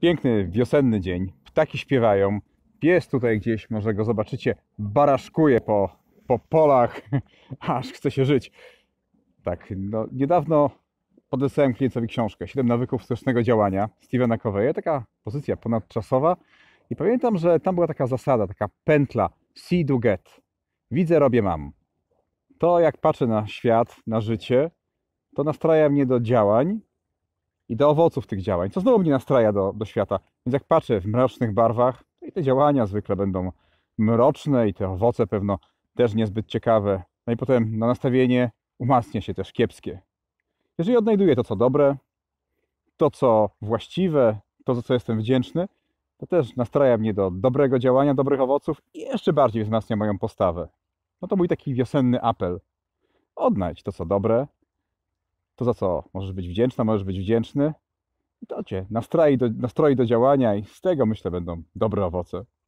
Piękny wiosenny dzień, ptaki śpiewają, pies tutaj gdzieś, może go zobaczycie, baraszkuje po, po polach, aż chce się żyć. Tak, no niedawno podesłałem klientowi książkę 7 nawyków stresznego działania Stephena Coveya, taka pozycja ponadczasowa i pamiętam, że tam była taka zasada, taka pętla see do get. Widzę, robię, mam. To jak patrzę na świat, na życie, to nastraja mnie do działań, i do owoców tych działań, co znowu mnie nastraja do, do świata. Więc jak patrzę w mrocznych barwach, to no i te działania zwykle będą mroczne i te owoce pewno też niezbyt ciekawe. No i potem na nastawienie umacnia się też kiepskie. Jeżeli odnajduję to, co dobre, to, co właściwe, to, za co jestem wdzięczny, to też nastraja mnie do dobrego działania, dobrych owoców i jeszcze bardziej wzmacnia moją postawę. No to mój taki wiosenny apel. Odnajdź to, co dobre, to za co możesz być wdzięczna, możesz być wdzięczny. I to cię nastroi do, nastroi do działania i z tego myślę będą dobre owoce.